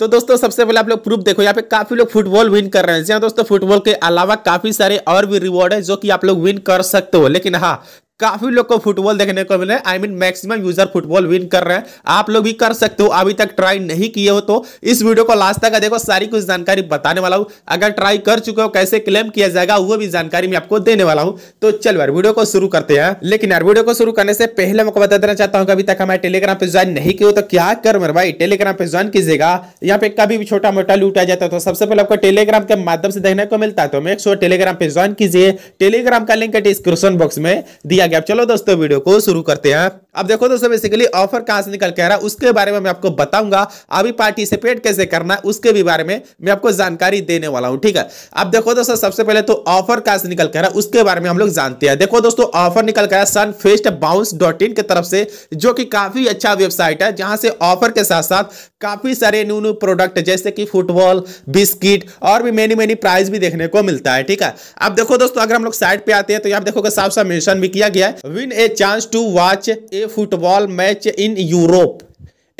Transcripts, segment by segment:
तो दोस्तों सबसे पहले आप लोग प्रूफ देखो यहाँ पे काफी लोग फुटबॉल विन कर रहे हैं जी हाँ दोस्तों फुटबॉल के अलावा काफी सारे और भी रिवॉर्ड है जो कि आप लोग विन कर सकते हो लेकिन हाँ काफी लोग को फुटबॉल देखने को मिले I mean maximum user football win कर रहे हैं आप लोग भी कर सकते हो अभी तक ट्राई नहीं किए हो तो इस वीडियो को लास्ट तक देखो सारी कुछ जानकारी बताने वाला हूं अगर ट्राई कर चुके हो कैसे क्लेम किया जाएगा वो भी जानकारी मैं आपको देने वाला हूँ तो चल यार वीडियो को शुरू करते हैं लेकिन यार वीडियो को शुरू करने से पहले मैं बता देना चाहता हूँ अभी तक हमारे टेलीग्राम पे ज्वाइन नहीं किया तो क्या कर मेरे भाई टेलीग्राम पे ज्वाइन कीजिएगा यहाँ पे कभी भी छोटा मोटा लूटा जाता है तो सबसे पहले आपको टेलीग्राम के माध्यम से देखने को मिलता है तो मेक श्योर टेलीग्राम पे ज्वाइन कीजिए टेलीग्राम का लिंक डिस्क्रिप्शन बॉक्स में दिया गया चलो दोस्तों वीडियो को शुरू करते हैं अब देखो दोस्तों बेसिकली ऑफर कहां से निकल के आ रहा है उसके बारे में मैं आपको बताऊंगा अभी पार्टिसिपेट कैसे करना है उसके भी बारे में मैं आपको जानकारी देने वाला हूं ठीक है अब देखो दोस्तों सबसे पहले तो ऑफर कहां से निकल के रहा है उसके बारे में हम लोग जानते हैं देखो दोस्तों ऑफर निकल के आया sun fest bounce dot in की तरफ से जो कि काफी अच्छा वेबसाइट है जहां से ऑफर के साथ साथ काफी सारे न्यू न्यू प्रोडक्ट जैसे कि फुटबॉल बिस्किट और भी मेनी मेनी प्राइस भी देखने को मिलता है ठीक है अब देखो दोस्तों अगर हम लोग साइट पे आते हैं तो यहाँ देखो साफ साफ मेंशन भी किया गया है win a chance to watch a football match in Europe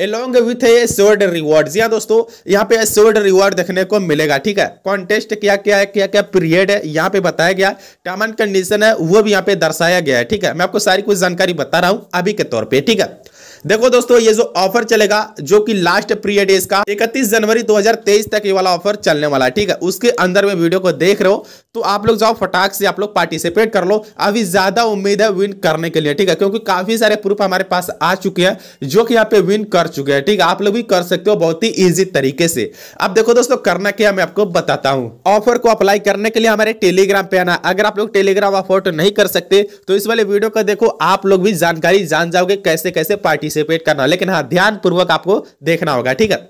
along with a sword reward या दोस्तों यहाँ पे स्वर्ड रिवॉर्ड देखने को मिलेगा ठीक है कॉन्टेस्ट क्या क्या है क्या क्या पीरियड है यहाँ पे बताया गया टर्म एंड कंडीशन है वो भी यहाँ पे दर्शाया गया है ठीक है मैं आपको सारी कुछ जानकारी बता रहा हूँ अभी के तौर पर ठीक है देखो दोस्तों ये जो ऑफर चलेगा जो कि लास्ट पीरियड है इसका 31 जनवरी 2023 तक ये वाला ऑफर चलने वाला है ठीक है उसके अंदर में वीडियो को देख रहे हो तो आप लोग जाओ फटाक से आप लोग पार्टिसिपेट कर लो अभी ज्यादा उम्मीद है विन करने के लिए ठीक है क्योंकि काफी सारे प्रूफ हमारे पास आ चुके हैं जो कि यहाँ पे विन कर चुके हैं ठीक है आप लोग भी कर सकते हो बहुत ही ईजी तरीके से अब देखो दोस्तों करना क्या मैं आपको बताता हूँ ऑफर को अप्लाई करने के लिए हमारे टेलीग्राम पे आना अगर आप लोग टेलीग्राम अफोर्ड नहीं कर सकते तो इस वाले वीडियो का देखो आप लोग भी जानकारी जान जाओगे कैसे कैसे पार्टी पार्टिसिपेट करना हो लेकिन हाँ ध्यानपूर्वक आपको देखना होगा ठीक है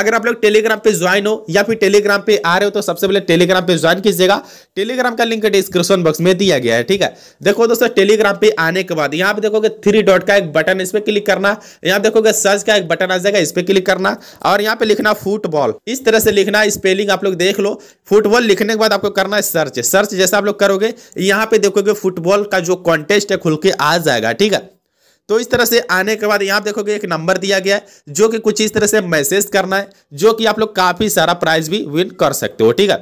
अगर आप लोग टेलीग्राम पे ज्वाइन हो या फिर टेलीग्राम पे आ रहे हो तो सबसे पहले टेलीग्राम पे ज्वाइन कीजिएगा टेलीग्राम का लिंक डिस्क्रिप्शन बॉक्स में दिया गया है ठीक है देखो दोस्तों टेलीग्राम पे आने के बाद यहाँ पे देखोगे थ्री डॉट का एक बटन इस पर क्लिक करना यहाँ देखोगे सर्च का एक बटन आ जाएगा इस पर क्लिक करना और यहाँ पे लिखना फुटबॉल इस तरह से लिखना स्पेलिंग आप लोग देख लो फुटबॉल लिखने के बाद आपको करना है सर्च सर्च जैसे आप लोग करोगे यहाँ पे देखोगे फुटबॉल का जो कॉन्टेस्ट है खुल के आ जाएगा ठीक है तो इस तरह से आने के बाद यहाँ देखोगे एक नंबर दिया गया है जो कि कुछ इस तरह से मैसेज करना है जो कि आप लोग काफ़ी सारा प्राइज भी विन कर सकते हो ठीक है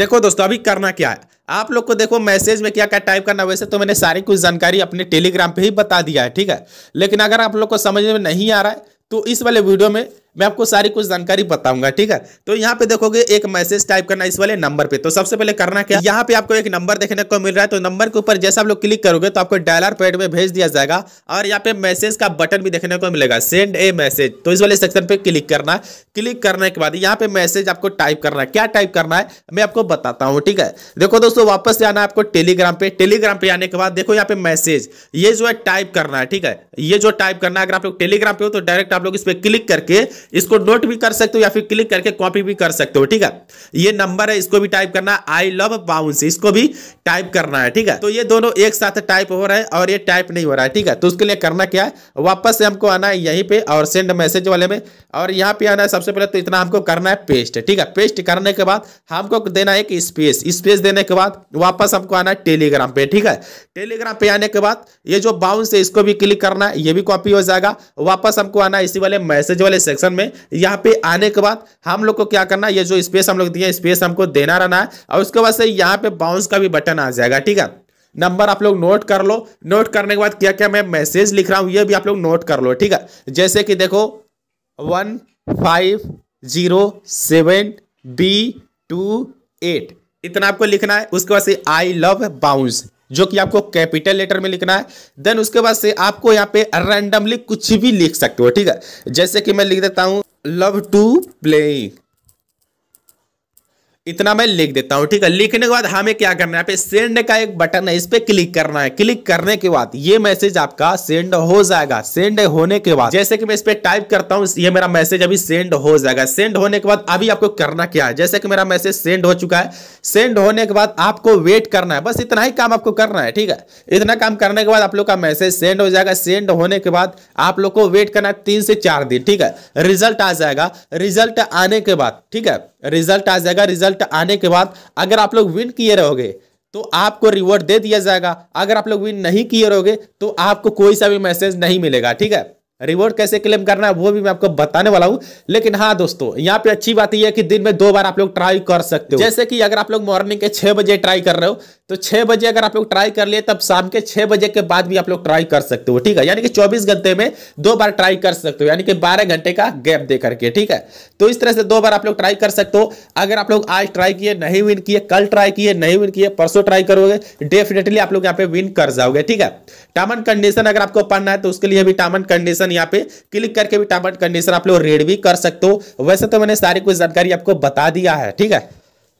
देखो दोस्तों अभी करना क्या है आप लोग को देखो मैसेज में क्या क्या टाइप करना वैसे तो मैंने सारी कुछ जानकारी अपने टेलीग्राम पे ही बता दिया है ठीक है लेकिन अगर आप लोग को समझ में नहीं आ रहा है तो इस वाले वीडियो में मैं आपको सारी कुछ जानकारी बताऊंगा ठीक है तो यहाँ पे देखोगे एक मैसेज टाइप करना इस वाले नंबर पे तो सबसे पहले करना क्या यहाँ पे आपको एक नंबर देखने को मिल रहा है तो नंबर के ऊपर जैसे आप लोग क्लिक करोगे तो आपको डायलर पैड में भेज दिया जाएगा और यहाँ पे मैसेज का बटन भी देखने को मिलेगा सेंड ए मैसेज तो इस वाले सेक्शन पे क्लिक करना क्लिक करने के बाद यहाँ पे मैसेज आपको टाइप करना है क्या टाइप करना है मैं आपको बताता हूँ ठीक है देखो दोस्तों वापस से आना आपको टेलीग्राम पे टेलीग्राम पे आने के बाद देखो यहाँ पे मैसेज ये जो है टाइप करना है ठीक है ये जो टाइप करना है अगर आप लोग टेलीग्राम पे हो तो डायरेक्ट आप लोग इस पर क्लिक करके इसको नोट भी कर सकते हो या फिर क्लिक करके कॉपी भी कर सकते हो ठीक है ये नंबर है इसको भी टाइप करना आई लव बाउंस इसको भी टाइप करना है ठीक है तो ये दोनों एक साथ टाइप हो रहा है और ये टाइप नहीं हो रहा है ठीक है तो उसके लिए करना क्या है वापस से हमको आना है यहीं पर और सेंड मैसेज वाले में और यहाँ पे आना है सबसे पहले तो इतना हमको करना है पेस्ट ठीक है पेस्ट करने के बाद हमको देना है स्पेस स्पेस देने के बाद वापस हमको आना है टेलीग्राम पे ठीक है टेलीग्राम पे आने के बाद ये जो बाउंस है इसको भी क्लिक करना है ये भी कॉपी हो जाएगा वापस हमको आना है इसी वाले मैसेज वाले सेक्शन सेक्शन में यहाँ पे आने के बाद हम लोग को क्या करना है ये जो स्पेस हम लोग दिया स्पेस हमको देना रहना है और उसके बाद से यहाँ पे बाउंस का भी बटन आ जाएगा ठीक है नंबर आप लोग नोट कर लो नोट करने के बाद क्या क्या मैं मैसेज लिख रहा हूँ ये भी आप लोग नोट कर लो ठीक है जैसे कि देखो one five zero seven B two eight इतना आपको लिखना है उसके बाद से आई लव बाउंस जो कि आपको कैपिटल लेटर में लिखना है देन उसके बाद से आपको यहाँ पे रैंडमली कुछ भी लिख सकते हो ठीक है जैसे कि मैं लिख देता हूं लव टू प्लेइंग इतना मैं लिख देता हूँ ठीक है लिखने के बाद हमें क्या करना है पे सेंड का एक बटन है इस पर क्लिक करना है क्लिक करने के बाद ये मैसेज आपका सेंड हो जाएगा सेंड होने के बाद जैसे कि मैं इस पर टाइप करता हूँ ये मेरा मैसेज अभी सेंड हो जाएगा सेंड होने के बाद अभी आपको करना क्या है जैसे कि मेरा मैसेज सेंड हो चुका है सेंड होने के बाद आपको वेट करना है बस इतना ही काम आपको करना है ठीक है इतना काम करने के बाद आप लोग का मैसेज सेंड हो जाएगा सेंड होने के बाद आप लोग को वेट करना है तीन से चार दिन ठीक है रिजल्ट आ जाएगा रिजल्ट आने के बाद ठीक है रिजल्ट आ जाएगा रिजल्ट आने के बाद अगर आप लोग विन किए रहोगे तो आपको रिवॉर्ड दे दिया जाएगा अगर आप लोग विन नहीं किए रहोगे तो आपको कोई सा भी मैसेज नहीं मिलेगा ठीक है रिवॉर्ड कैसे क्लेम करना है वो भी मैं आपको बताने वाला हूँ लेकिन हाँ दोस्तों यहाँ पे अच्छी बात यह है कि दिन में दो बार आप लोग ट्राई कर सकते हो जैसे कि अगर आप लोग मॉर्निंग के छह बजे ट्राई कर रहे हो तो छह बजे अगर आप लोग ट्राई कर लिए तब शाम के छह बजे के बाद भी आप लोग ट्राई कर सकते हो ठीक है यानी कि चौबीस घंटे में दो बार ट्राई कर सकते हो यानी कि बारह घंटे का गैप दे करके ठीक है तो इस तरह से दो बार आप लोग ट्राई कर सकते हो अगर आप लोग आज ट्राई किए नहीं विन किए कल ट्राई किए नहीं विन किए परसों ट्राई करोगे डेफिनेटली आप लोग यहाँ पे विन कर जाओगे ठीक है टर्म कंडीशन अगर आपको पढ़ना है तो उसके लिए भी टर्म कंडीशन यहाँ पे क्लिक करके भी टर्म एंड कंडीशन आप लोग रीड भी कर सकते हो वैसे तो मैंने सारी कुछ जानकारी आपको बता दिया है ठीक है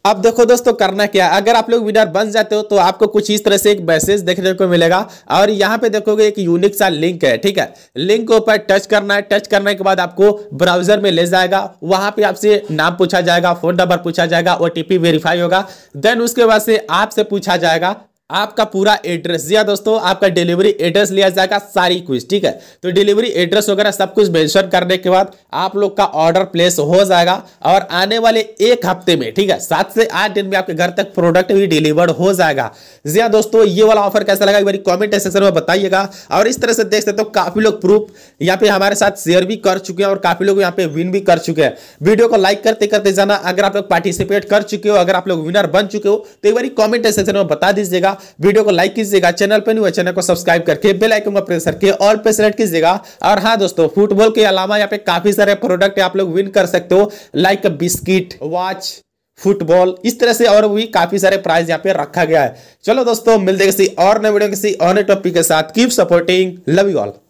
अब देखो दोस्तों करना क्या अगर आप लोग विनर बन जाते हो तो आपको कुछ इस तरह से एक मैसेज देखने को मिलेगा और यहाँ पे देखोगे एक यूनिक सा लिंक है ठीक है लिंक के ऊपर टच करना है टच करने के बाद आपको ब्राउजर में ले जाएगा वहां पे आपसे नाम पूछा जाएगा फोन नंबर पूछा जाएगा ओ वेरीफाई होगा देन उसके बाद से आपसे पूछा जाएगा आपका पूरा एड्रेस जी हाँ दोस्तों आपका डिलीवरी एड्रेस लिया जाएगा सारी कुछ ठीक है तो डिलीवरी एड्रेस वगैरह सब कुछ मेंशन करने के बाद आप लोग का ऑर्डर प्लेस हो जाएगा और आने वाले एक हफ्ते में ठीक है सात से आठ दिन में आपके घर तक प्रोडक्ट भी डिलीवर्ड हो जाएगा जिया हाँ दोस्तों ये वाला ऑफर कैसा लगा एक बार कॉमेंट सेक्शन में बताइएगा और इस तरह से देख सकते हो तो काफी लोग प्रूफ यहाँ पे हमारे साथ शेयर भी कर चुके हैं और काफी लोग यहाँ पे विन भी कर चुके हैं वीडियो को लाइक करते करते जाना अगर आप लोग पार्टिसिपेट कर चुके हो अगर आप लोग विनर बन चुके हो तो एक बार कॉमेंट सेक्शन में बता दीजिएगा वीडियो को लाइक कीजिएगा चैनल पर नहीं हुआ चैनल को सब्सक्राइब करके बेल आइकन को प्रेस करके ऑल पे सेलेक्ट कीजिएगा और हाँ दोस्तों फुटबॉल के अलावा यहाँ पे काफी सारे प्रोडक्ट आप लोग विन कर सकते हो लाइक बिस्किट वॉच फुटबॉल इस तरह से और भी काफी सारे प्राइज यहाँ पे रखा गया है चलो दोस्तों मिलते किसी और नए वीडियो किसी और नए टॉपिक के साथ keep supporting love you all